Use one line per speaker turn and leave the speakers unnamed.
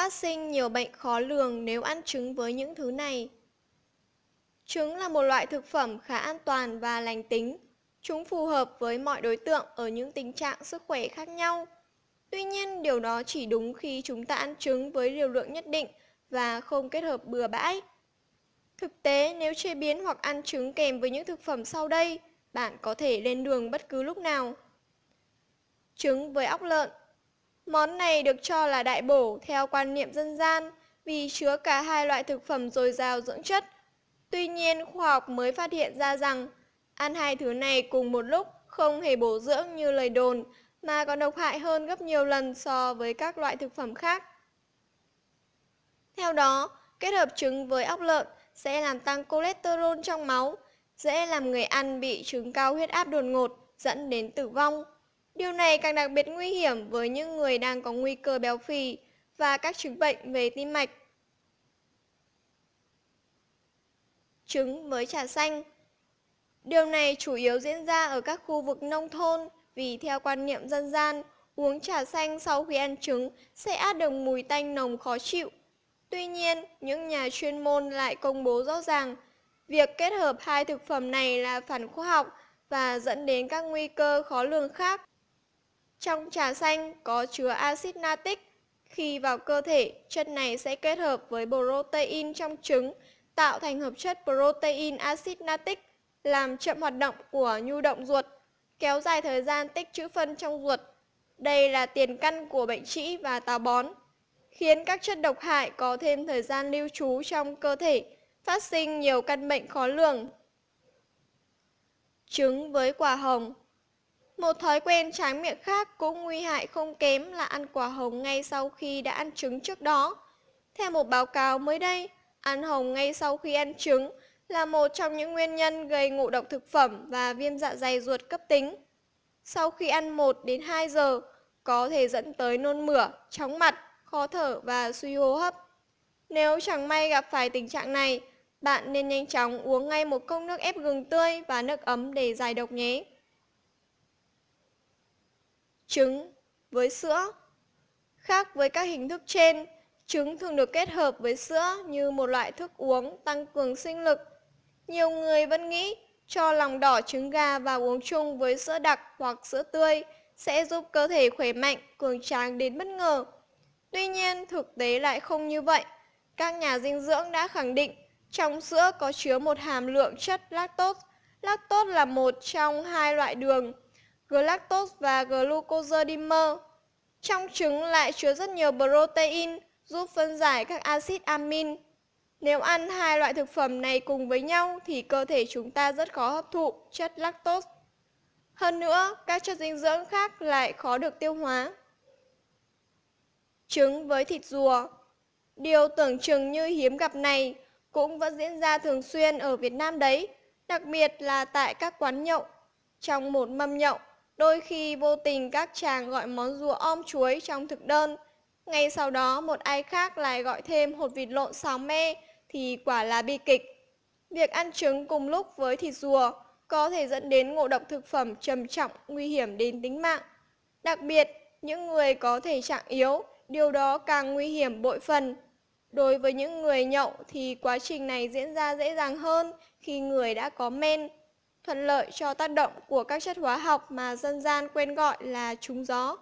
phát sinh nhiều bệnh khó lường nếu ăn trứng với những thứ này. Trứng là một loại thực phẩm khá an toàn và lành tính. Chúng phù hợp với mọi đối tượng ở những tình trạng sức khỏe khác nhau. Tuy nhiên, điều đó chỉ đúng khi chúng ta ăn trứng với liều lượng nhất định và không kết hợp bừa bãi. Thực tế, nếu chế biến hoặc ăn trứng kèm với những thực phẩm sau đây, bạn có thể lên đường bất cứ lúc nào. Trứng với ốc lợn Món này được cho là đại bổ theo quan niệm dân gian vì chứa cả hai loại thực phẩm dồi dào dưỡng chất. Tuy nhiên, khoa học mới phát hiện ra rằng ăn hai thứ này cùng một lúc không hề bổ dưỡng như lời đồn mà còn độc hại hơn gấp nhiều lần so với các loại thực phẩm khác. Theo đó, kết hợp trứng với óc lợn sẽ làm tăng cholesterol trong máu, dễ làm người ăn bị chứng cao huyết áp đột ngột dẫn đến tử vong. Điều này càng đặc biệt nguy hiểm với những người đang có nguy cơ béo phì và các chứng bệnh về tim mạch. Trứng với trà xanh Điều này chủ yếu diễn ra ở các khu vực nông thôn vì theo quan niệm dân gian, uống trà xanh sau khi ăn trứng sẽ át được mùi tanh nồng khó chịu. Tuy nhiên, những nhà chuyên môn lại công bố rõ ràng việc kết hợp hai thực phẩm này là phản khoa học và dẫn đến các nguy cơ khó lường khác trong trà xanh có chứa axit natic Khi vào cơ thể, chất này sẽ kết hợp với protein trong trứng, tạo thành hợp chất protein axit natic làm chậm hoạt động của nhu động ruột, kéo dài thời gian tích trữ phân trong ruột. Đây là tiền căn của bệnh trĩ và táo bón, khiến các chất độc hại có thêm thời gian lưu trú trong cơ thể, phát sinh nhiều căn bệnh khó lường. Trứng với quả hồng một thói quen tráng miệng khác cũng nguy hại không kém là ăn quả hồng ngay sau khi đã ăn trứng trước đó. Theo một báo cáo mới đây, ăn hồng ngay sau khi ăn trứng là một trong những nguyên nhân gây ngộ độc thực phẩm và viêm dạ dày ruột cấp tính. Sau khi ăn 1 đến 2 giờ, có thể dẫn tới nôn mửa, chóng mặt, khó thở và suy hô hấp. Nếu chẳng may gặp phải tình trạng này, bạn nên nhanh chóng uống ngay một cốc nước ép gừng tươi và nước ấm để giải độc nhé trứng với sữa. Khác với các hình thức trên, trứng thường được kết hợp với sữa như một loại thức uống tăng cường sinh lực. Nhiều người vẫn nghĩ cho lòng đỏ trứng gà vào uống chung với sữa đặc hoặc sữa tươi sẽ giúp cơ thể khỏe mạnh, cường tráng đến bất ngờ. Tuy nhiên, thực tế lại không như vậy. Các nhà dinh dưỡng đã khẳng định trong sữa có chứa một hàm lượng chất lactose. Lactose là một trong hai loại đường galactose và glucose dimer. Trong trứng lại chứa rất nhiều protein giúp phân giải các axit amin. Nếu ăn hai loại thực phẩm này cùng với nhau thì cơ thể chúng ta rất khó hấp thụ chất lactose. Hơn nữa, các chất dinh dưỡng khác lại khó được tiêu hóa. Trứng với thịt rùa Điều tưởng chừng như hiếm gặp này cũng vẫn diễn ra thường xuyên ở Việt Nam đấy, đặc biệt là tại các quán nhậu, trong một mâm nhậu. Đôi khi vô tình các chàng gọi món rùa om chuối trong thực đơn. Ngay sau đó một ai khác lại gọi thêm hột vịt lộn xào me thì quả là bi kịch. Việc ăn trứng cùng lúc với thịt rùa có thể dẫn đến ngộ độc thực phẩm trầm trọng nguy hiểm đến tính mạng. Đặc biệt, những người có thể trạng yếu, điều đó càng nguy hiểm bội phần. Đối với những người nhậu thì quá trình này diễn ra dễ dàng hơn khi người đã có men thuận lợi cho tác động của các chất hóa học mà dân gian quen gọi là trúng gió.